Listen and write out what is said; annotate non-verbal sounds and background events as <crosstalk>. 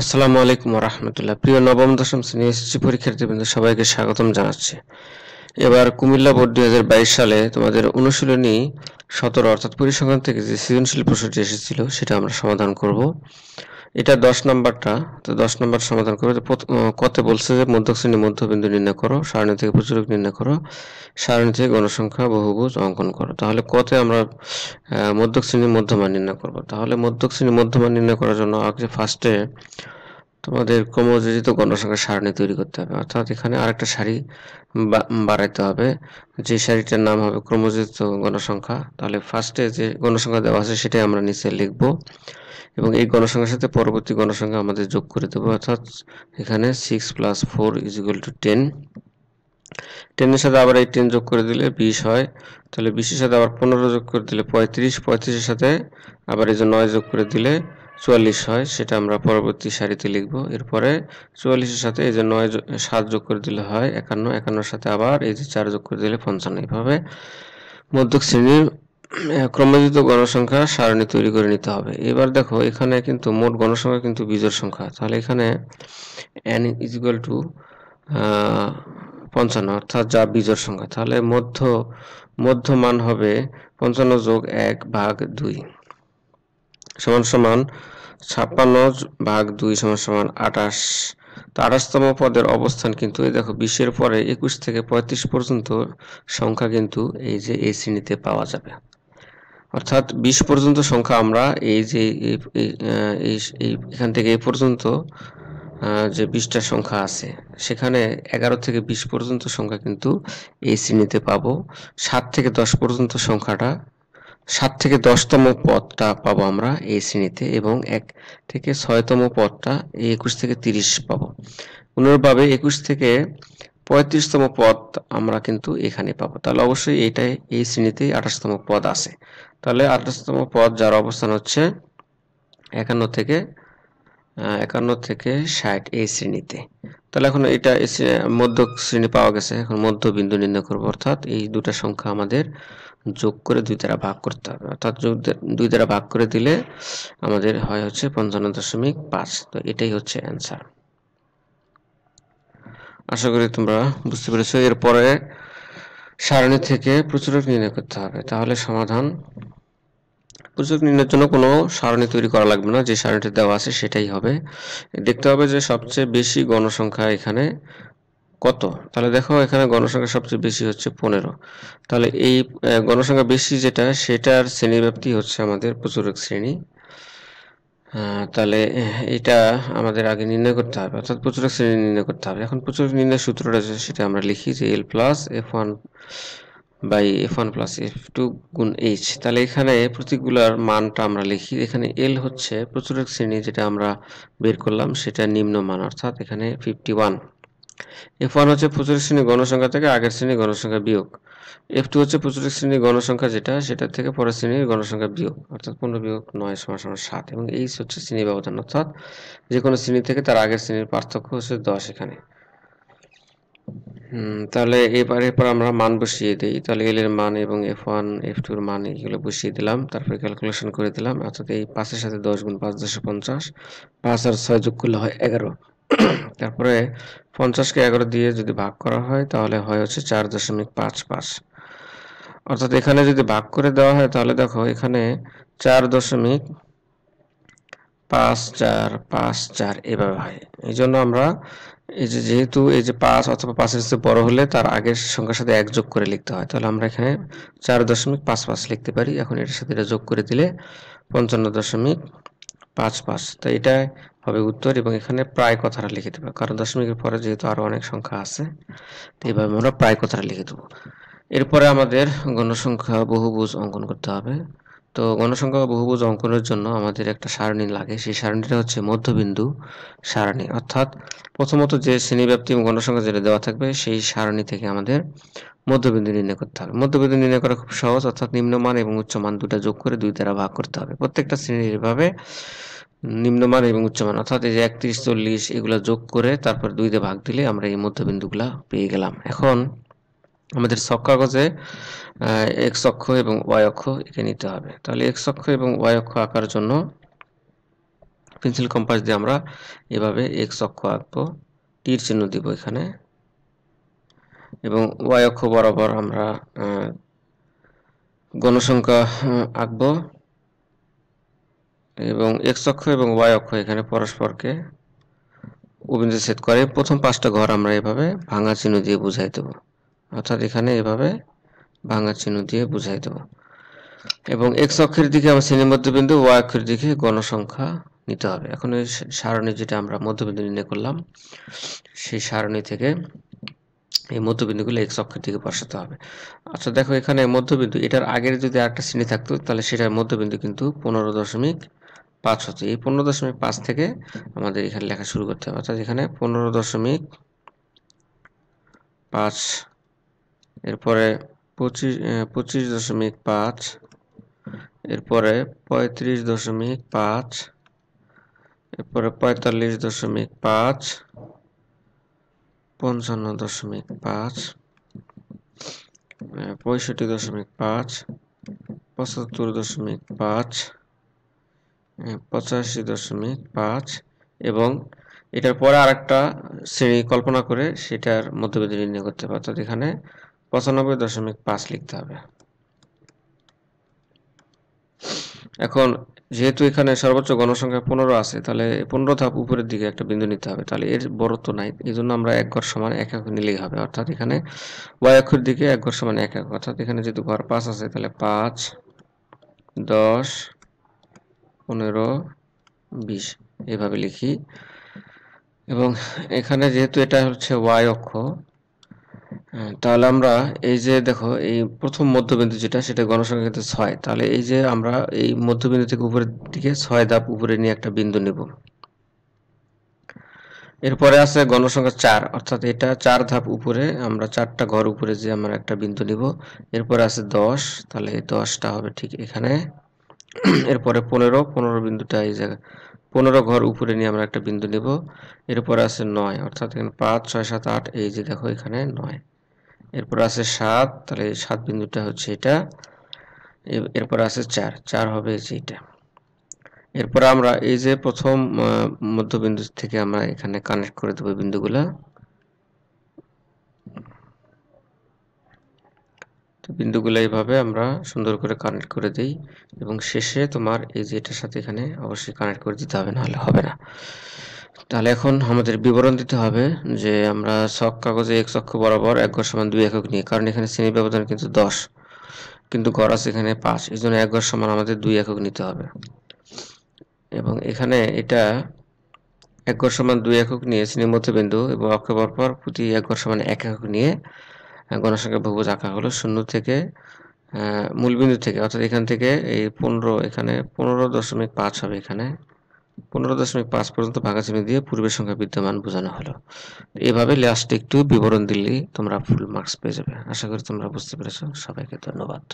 আসসালামু আলাইকুম রহমতুল্লাহ প্রিয় নবম দশম শ্রেণী এসএসসি পরীক্ষার্থীবৃন্দ সবাইকে স্বাগতম জানাচ্ছি এবার কুমিল্লা বোর্ড দুই সালে তোমাদের অনুশীলনী সতেরো অর্থাৎ পরিসংখ্যান থেকে যে সৃজনশীল প্রশ্নটি এসেছিল সেটা আমরা সমাধান করব এটা দশ নম্বরটা তো দশ নম্বর সমাধান করবে কতে বলছে যে মধ্য শ্রেণী মধ্যবিন্দু নির্ণয় করো সারণী থেকে প্রচুরক নির্ণয় করো সারণী থেকে গণসংখ্যা বহুভুজ অঙ্কন করো তাহলে কতে আমরা মধ্য শ্রেণীর মধ্যমান নির্ণয় করব তাহলে মধ্য শ্রেণীর মধ্যমান নির্ণয় করার জন্য আগে ফার্স্টে তোমাদের ক্রমযোজিত গণসংখ্যা সারণী তৈরি করতে হবে অর্থাৎ এখানে আরেকটা সারি বাড়াইতে হবে যে সারিটার নাম হবে ক্রমযোজিত গণসংখ্যা তাহলে ফার্স্টে যে গণসংখ্যা দেওয়া আছে সেটাই আমরা নিচে লিখবো এবং এই গণসংখ্যার সাথে পরবর্তী গণসংখ্যা আমাদের যোগ করে দেবো অর্থাৎ এখানে six plus four is equal to ten টেনের সাথে আবার এই টেন যোগ করে দিলে বিশ হয় তাহলে বিশের সাথে আবার পনেরো যোগ করে দিলে পঁয়ত্রিশ পঁয়ত্রিশের সাথে আবার এই যে নয় যোগ করে দিলে চুয়াল্লিশ হয় সেটা আমরা পরবর্তী সারিতে লিখব এরপরে চুয়াল্লিশের সাথে এই যে নয় সাত যোগ করে দিলে হয় একান্ন একান্নর সাথে আবার এই যে চার যোগ করে দিলে পঞ্চান্ন এইভাবে মধ্যক শ্রেণীর <clears throat> ক্রমবিত গণসংখ্যা সারণী তৈরি করে নিতে হবে এবার দেখো এখানে কিন্তু মোট গণসংখ্যা কিন্তু বিজোড় সংখ্যা তাহলে এখানে এন ইজ টু পঞ্চান্ন অর্থাৎ যা বিজোড় সংখ্যা তাহলে মধ্য মধ্য মান হবে পঞ্চান্ন যোগ এক ভাগ দুই সমান সমান ছাপ্পান্ন ভাগ দুই সমান সমান আঠাশ তো আঠাশতম পদের অবস্থান কিন্তু এই দেখো বিশ্বের পরে একুশ থেকে পঁয়ত্রিশ পর্যন্ত সংখ্যা কিন্তু এই যে এই শ্রেণীতে পাওয়া যাবে অর্থাৎ বিশ পর্যন্ত সংখ্যা আমরা এই যে এখান থেকে এ পর্যন্ত যে বিশটা সংখ্যা আছে সেখানে এগারো থেকে বিশ পর্যন্ত সংখ্যা কিন্তু এই শ্রেণীতে পাবো সাত থেকে দশ পর্যন্ত সংখ্যাটা সাত থেকে দশতম পদটা পাবো আমরা এই শ্রেণীতে এবং এক থেকে ছয়তম পদটা একুশ থেকে তিরিশ পাবো অনুরূপভাবে একুশ থেকে পঁয়ত্রিশতম পদ আমরা কিন্তু এখানে পাবো তাহলে অবশ্যই এইটাই এই শ্রেণীতে আঠাশতম পদ আছে তাহলে আঠাশতম পদ যার অবস্থান হচ্ছে একান্ন থেকে একান্ন থেকে ষাট এই শ্রেণীতে তাহলে এখন এটা মধ্য শ্রেণী পাওয়া গেছে এখন মধ্যবিন্দু নির্ণয় করবো অর্থাৎ এই দুটা সংখ্যা আমাদের যোগ করে দুই দ্বারা ভাগ করতে হবে অর্থাৎ যোগ দুই দ্বারা ভাগ করে দিলে আমাদের হয় হচ্ছে পঞ্চান্ন দশমিক পাঁচ তো এটাই হচ্ছে অ্যান্সার আশা করি তোমরা বুঝতে পেরেছো এরপরে সারণী থেকে প্রচুরক নির্ণয় করতে হবে তাহলে সমাধান প্রচুরক নির্ণয়ের জন্য কোনো সারণী তৈরি করা লাগবে না যে সারণীটি দেওয়া আছে সেটাই হবে দেখতে হবে যে সবচেয়ে বেশি গণসংখ্যা এখানে কত তাহলে দেখো এখানে গণসংখ্যা সবচেয়ে বেশি হচ্ছে পনেরো তাহলে এই গণসংখ্যা বেশি যেটা সেটার শ্রেণীব্যাপ্তি হচ্ছে আমাদের প্রচুরক শ্রেণী তাহলে এটা আমাদের আগে নির্ণয় করতে হবে অর্থাৎ প্রচুরক শ্রেণী নির্ণয় করতে হবে এখন প্রচুর নির্ণয় সূত্রটা আছে সেটা আমরা লিখি যে L plus F one by F one plus F two গুণ এইচ তাহলে এখানে প্রতীকগুলোর মানটা আমরা লিখি এখানে এল হচ্ছে প্রচুরক শ্রেণী যেটা আমরা বের করলাম সেটা নিম্ন মান অর্থাৎ এখানে ফিফটি ওয়ান এফ ওয়ান হচ্ছে প্রচুর শ্রেণীর গণসংখ্যা থেকে আগের শ্রেণীর গণসংখ্যা বিয়োগ এফ টু হচ্ছে প্রচুর শ্রেণীর গণসংখ্যা যেটা সেটা থেকে পরের শ্রেণীর গণসংখ্যা বিয়োগ অর্থাৎ পনেরো বিয়োগ নয় সমান সমান সাত এবং এই হচ্ছে শ্রেণী ব্যবধান অর্থাৎ যে কোনো শ্রেণী থেকে তার আগের শ্রেণীর পার্থক্য হচ্ছে দশ এখানে তাহলে এবার এরপর আমরা মান বসিয়ে দিই তাহলে এল এর মান এবং এফ ওয়ান এফ টুর মান এগুলো বসিয়ে দিলাম তারপরে ক্যালকুলেশন করে দিলাম অর্থাৎ এই পাঁচের সাথে দশ গুণ পাঁচ দুশো পঞ্চাশ পাঁচ আর ছয় যোগ করলে হয় এগারো তারপরে পঞ্চাশকে এগারো দিয়ে যদি ভাগ করা হয় তাহলে হয় হচ্ছে চার দশমিক পাঁচ পাঁচ অর্থাৎ এখানে যদি ভাগ করে দেওয়া হয় তাহলে দেখো এখানে চার দশমিক পাঁচ চার পাঁচ চার এভাবে হয় এই জন্য আমরা এই যে যেহেতু এই যে পাঁচ অথবা পাঁচের চেয়ে বড় হলে তার আগের সংখ্যার সাথে এক যোগ করে লিখতে হয় তাহলে আমরা এখানে চার দশমিক পাঁচ পাঁচ লিখতে পারি এখন এটার সাথে এটা যোগ করে দিলে পঞ্চান্ন দশমিক পাঁচ পাঁচ তো এটা হবে উত্তর এবং এখানে প্রায় কথাটা লিখে দেবো কারণ দশমিকের পরে যেহেতু আরও অনেক সংখ্যা আছে তো এইভাবে আমরা প্রায় কথাটা লিখে দেবো এরপরে আমাদের গণসংখ্যা বহুভুজ অঙ্কন করতে হবে তো গণসংখ্যা বহুভুজ অঙ্কনের জন্য আমাদের একটা সারণী লাগে সেই সারণীটা হচ্ছে মধ্যবিন্দু সারণী অর্থাৎ প্রথমত যে শ্রেণীব্যাপ্তি এবং গণসংখ্যা যেটা দেওয়া থাকবে সেই সারণী থেকে আমাদের মধ্যবিন্দু নির্ণয় করতে হবে মধ্যবিন্দু নির্ণয় করা খুব সহজ অর্থাৎ নিম্নমান এবং উচ্চমান দুটা যোগ করে দুই দ্বারা ভাগ করতে হবে প্রত্যেকটা শ্রেণীর এভাবে নিম্নমান এবং উচ্চমান অর্থাৎ এই যে একত্রিশ চল্লিশ এগুলো যোগ করে তারপর দুই দিয়ে ভাগ দিলে আমরা এই মধ্যবিন্দুগুলা পেয়ে গেলাম এখন আমাদের কাগজে এক্স অক্ষ এবং ওয়াই অক্ষ এঁকে নিতে হবে তাহলে এক্স অক্ষ এবং ওয়াই অক্ষ আঁকার জন্য পেন্সিল কম্পাস দিয়ে আমরা এভাবে এক্স অক্ষ আঁকবো তীর চিহ্ন দিব এখানে এবং ওয়াই অক্ষ বরাবর আমরা গণসংখ্যা আঁকব এবং এক্স অক্ষ এবং ওয়াই অক্ষ এখানে পরস্পরকে অভিন্দ সেট করে প্রথম পাঁচটা ঘর আমরা এভাবে ভাঙা চিহ্ন দিয়ে বুঝাই দেবো অর্থাৎ এখানে এভাবে ভাঙা চিহ্ন দিয়ে বুঝাই দেব এবং এক্স অক্ষের দিকে আমার শ্রেণী মধ্যবিন্দু ওয়াই অক্ষের দিকে গণসংখ্যা নিতে হবে এখন এই সারণী যেটা আমরা মধ্যবিন্দু নির্ণয় করলাম সেই সারণী থেকে এই মধ্যবিন্দুগুলো এক্স অক্ষের দিকে বসাতে হবে আচ্ছা দেখো এখানে মধ্যবিন্দু এটার আগের যদি আরেকটা শ্রেণী থাকতো তাহলে সেটার মধ্যবিন্দু কিন্তু পনেরো দশমিক পাঁচ হতো এই পনেরো দশমিক পাঁচ থেকে আমাদের এখানে লেখা শুরু করতে হবে অর্থাৎ এখানে পনেরো দশমিক পাঁচ এরপরে পঁচিশ পঁচিশ দশমিক পাঁচ এরপরে পঁয়ত্রিশ দশমিক পাঁচ এরপরে পঁয়তাল্লিশ দশমিক পাঁচ পঞ্চান্ন দশমিক পাঁচ পঁয়ষট্টি দশমিক পাঁচ পঁচাত্তর দশমিক পাঁচ পঁচাশি দশমিক পাঁচ এবং এটার পরে আর একটা শ্রেণী কল্পনা করে সেটার মধ্যবিন্দু নির্ণয় করতে পারতো এখানে পঁচানব্বই দশমিক পাঁচ লিখতে হবে এখন যেহেতু এখানে সর্বোচ্চ গণসংখ্যা পনেরো আছে তাহলে পনেরো ধাপ উপরের দিকে একটা বিন্দু নিতে হবে তাহলে এর বড়ত্ব নাই এই জন্য আমরা এক ঘর সমান এক এক নিলেই হবে অর্থাৎ এখানে ওয়াই দিকে এক ঘর সমান এক এক অর্থাৎ এখানে যেহেতু ঘর পাঁচ আছে তাহলে পাঁচ দশ পনেরো বিশ এভাবে লিখি এবং এখানে যেহেতু এটা হচ্ছে ওয়াই অক্ষ তাহলে আমরা এই যে দেখো এই প্রথম মধ্যবিন্দু যেটা সেটা গণসংখ্যা কিন্তু ছয় তাহলে এই যে আমরা এই মধ্যবিন্দু থেকে উপরের দিকে ছয় ধাপ উপরে নিয়ে একটা বিন্দু নেব এরপরে আছে গণসংখ্যা চার অর্থাৎ এটা চার ধাপ উপরে আমরা চারটা ঘর উপরে যে আমরা একটা বিন্দু নিব এরপরে আছে দশ তাহলে এই দশটা হবে ঠিক এখানে এরপরে পনেরো পনেরো বিন্দুটা এই জায়গায় পনেরো ঘর উপরে নিয়ে আমরা একটা বিন্দু নেব এরপর আছে নয় অর্থাৎ এখানে পাঁচ ছয় সাত আট এই যে দেখো এখানে নয় এরপর আছে সাত তাহলে সাত বিন্দুটা হচ্ছে এটা এরপর আছে চার চার হবে যে এটা এরপর আমরা এই যে প্রথম মধ্যবিন্দু থেকে আমরা এখানে কানেক্ট করে দেবো বিন্দুগুলো তো বিন্দুগুলো এইভাবে আমরা সুন্দর করে কানেক্ট করে দিই এবং শেষে তোমার এই যে এটার সাথে এখানে অবশ্যই কানেক্ট করে দিতে হবে নাহলে হবে না তাহলে এখন আমাদের বিবরণ দিতে হবে যে আমরা সক কাগজে এক অক্ষ বরাবর এক ঘর সমান দুই একক নিই কারণ এখানে শ্রেণী ব্যবধান কিন্তু দশ কিন্তু গড় আছে এখানে পাঁচ এই জন্য এক ঘর সমান আমাদের দুই একক নিতে হবে এবং এখানে এটা এক ঘর সমান দুই একক নিয়ে শ্রেণীর বিন্দু এবং অক্ষ বরাবর প্রতি এক ঘর সমান এক একক নিয়ে হ্যাঁ, গণসংখ্যা বহুভুজ আঁকা হলো শূন্য থেকে মূলবিন্দু থেকে অর্থাৎ এখান থেকে এই পনেরো এখানে পনেরো দশমিক পাঁচ হবে এখানে পনেরো দশমিক পাঁচ পর্যন্ত ভাগাচিমি দিয়ে পূর্বের সংখ্যা বিদ্যমান বোঝানো হলো এভাবে লাস্ট একটু বিবরণ দিলেই তোমরা ফুল মার্কস পেয়ে যাবে আশা করি তোমরা বুঝতে পেরেছো সবাইকে ধন্যবাদ